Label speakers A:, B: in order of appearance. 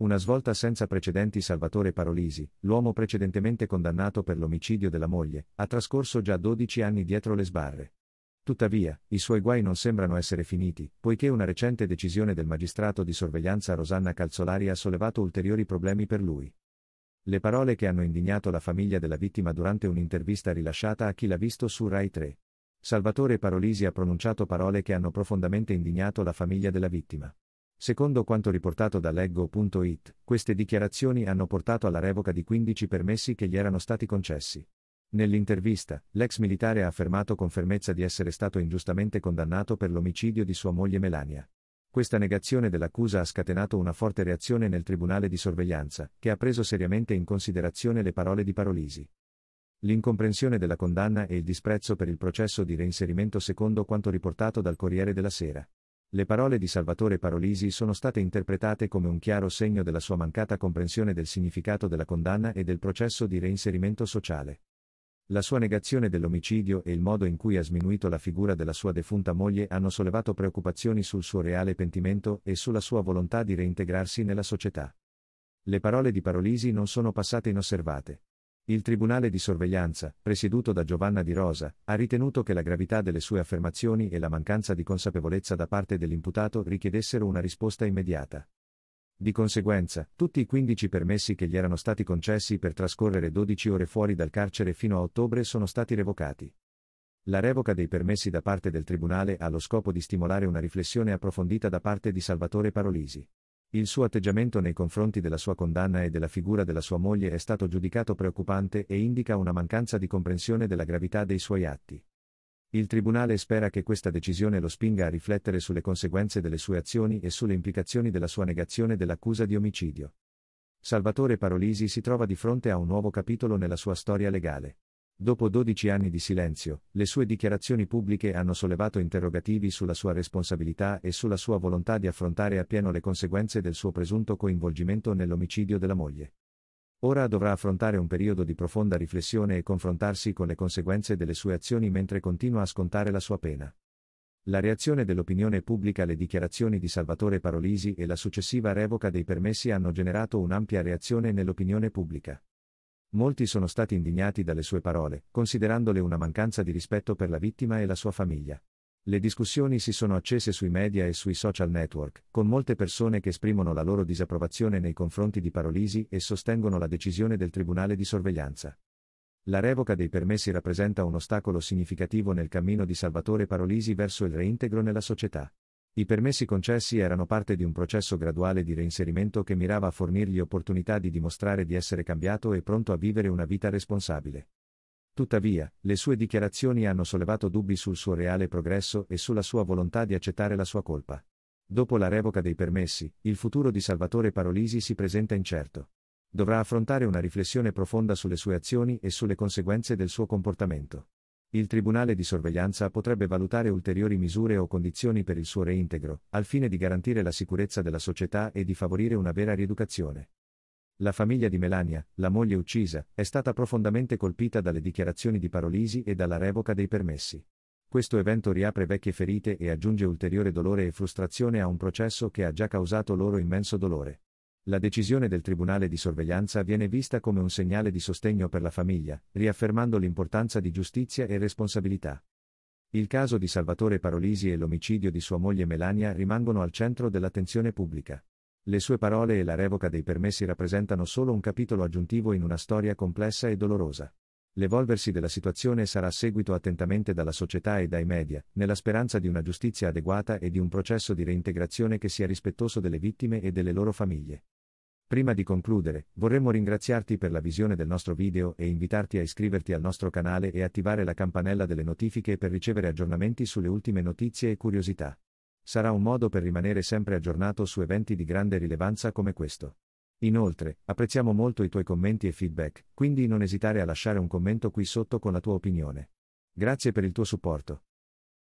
A: Una svolta senza precedenti Salvatore Parolisi, l'uomo precedentemente condannato per l'omicidio della moglie, ha trascorso già 12 anni dietro le sbarre. Tuttavia, i suoi guai non sembrano essere finiti, poiché una recente decisione del magistrato di sorveglianza Rosanna Calzolari ha sollevato ulteriori problemi per lui. Le parole che hanno indignato la famiglia della vittima durante un'intervista rilasciata a chi l'ha visto su Rai 3. Salvatore Parolisi ha pronunciato parole che hanno profondamente indignato la famiglia della vittima. Secondo quanto riportato da leggo.it, queste dichiarazioni hanno portato alla revoca di 15 permessi che gli erano stati concessi. Nell'intervista, l'ex militare ha affermato con fermezza di essere stato ingiustamente condannato per l'omicidio di sua moglie Melania. Questa negazione dell'accusa ha scatenato una forte reazione nel Tribunale di sorveglianza, che ha preso seriamente in considerazione le parole di Parolisi. L'incomprensione della condanna e il disprezzo per il processo di reinserimento secondo quanto riportato dal Corriere della Sera. Le parole di Salvatore Parolisi sono state interpretate come un chiaro segno della sua mancata comprensione del significato della condanna e del processo di reinserimento sociale. La sua negazione dell'omicidio e il modo in cui ha sminuito la figura della sua defunta moglie hanno sollevato preoccupazioni sul suo reale pentimento e sulla sua volontà di reintegrarsi nella società. Le parole di Parolisi non sono passate inosservate. Il Tribunale di sorveglianza, presieduto da Giovanna Di Rosa, ha ritenuto che la gravità delle sue affermazioni e la mancanza di consapevolezza da parte dell'imputato richiedessero una risposta immediata. Di conseguenza, tutti i 15 permessi che gli erano stati concessi per trascorrere 12 ore fuori dal carcere fino a ottobre sono stati revocati. La revoca dei permessi da parte del Tribunale ha lo scopo di stimolare una riflessione approfondita da parte di Salvatore Parolisi. Il suo atteggiamento nei confronti della sua condanna e della figura della sua moglie è stato giudicato preoccupante e indica una mancanza di comprensione della gravità dei suoi atti. Il Tribunale spera che questa decisione lo spinga a riflettere sulle conseguenze delle sue azioni e sulle implicazioni della sua negazione dell'accusa di omicidio. Salvatore Parolisi si trova di fronte a un nuovo capitolo nella sua storia legale. Dopo 12 anni di silenzio, le sue dichiarazioni pubbliche hanno sollevato interrogativi sulla sua responsabilità e sulla sua volontà di affrontare appieno le conseguenze del suo presunto coinvolgimento nell'omicidio della moglie. Ora dovrà affrontare un periodo di profonda riflessione e confrontarsi con le conseguenze delle sue azioni mentre continua a scontare la sua pena. La reazione dell'opinione pubblica alle dichiarazioni di Salvatore Parolisi e la successiva revoca dei permessi hanno generato un'ampia reazione nell'opinione pubblica. Molti sono stati indignati dalle sue parole, considerandole una mancanza di rispetto per la vittima e la sua famiglia. Le discussioni si sono accese sui media e sui social network, con molte persone che esprimono la loro disapprovazione nei confronti di Parolisi e sostengono la decisione del Tribunale di sorveglianza. La revoca dei permessi rappresenta un ostacolo significativo nel cammino di Salvatore Parolisi verso il reintegro nella società. I permessi concessi erano parte di un processo graduale di reinserimento che mirava a fornirgli opportunità di dimostrare di essere cambiato e pronto a vivere una vita responsabile. Tuttavia, le sue dichiarazioni hanno sollevato dubbi sul suo reale progresso e sulla sua volontà di accettare la sua colpa. Dopo la revoca dei permessi, il futuro di Salvatore Parolisi si presenta incerto. Dovrà affrontare una riflessione profonda sulle sue azioni e sulle conseguenze del suo comportamento il Tribunale di sorveglianza potrebbe valutare ulteriori misure o condizioni per il suo reintegro, al fine di garantire la sicurezza della società e di favorire una vera rieducazione. La famiglia di Melania, la moglie uccisa, è stata profondamente colpita dalle dichiarazioni di Parolisi e dalla revoca dei permessi. Questo evento riapre vecchie ferite e aggiunge ulteriore dolore e frustrazione a un processo che ha già causato loro immenso dolore. La decisione del Tribunale di sorveglianza viene vista come un segnale di sostegno per la famiglia, riaffermando l'importanza di giustizia e responsabilità. Il caso di Salvatore Parolisi e l'omicidio di sua moglie Melania rimangono al centro dell'attenzione pubblica. Le sue parole e la revoca dei permessi rappresentano solo un capitolo aggiuntivo in una storia complessa e dolorosa. L'evolversi della situazione sarà seguito attentamente dalla società e dai media, nella speranza di una giustizia adeguata e di un processo di reintegrazione che sia rispettoso delle vittime e delle loro famiglie. Prima di concludere, vorremmo ringraziarti per la visione del nostro video e invitarti a iscriverti al nostro canale e attivare la campanella delle notifiche per ricevere aggiornamenti sulle ultime notizie e curiosità. Sarà un modo per rimanere sempre aggiornato su eventi di grande rilevanza come questo. Inoltre, apprezziamo molto i tuoi commenti e feedback, quindi non esitare a lasciare un commento qui sotto con la tua opinione. Grazie per il tuo supporto.